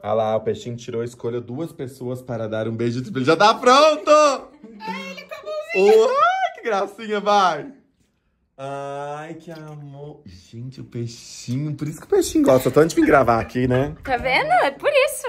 Olha ah lá, o peixinho tirou, a escolha duas pessoas para dar um beijo Ele Já tá pronto! É ele acabou tá o que gracinha, vai! Ai, que amor. Gente, o peixinho. Por isso que o peixinho gosta tanto de me gravar aqui, né? Tá vendo? É por isso.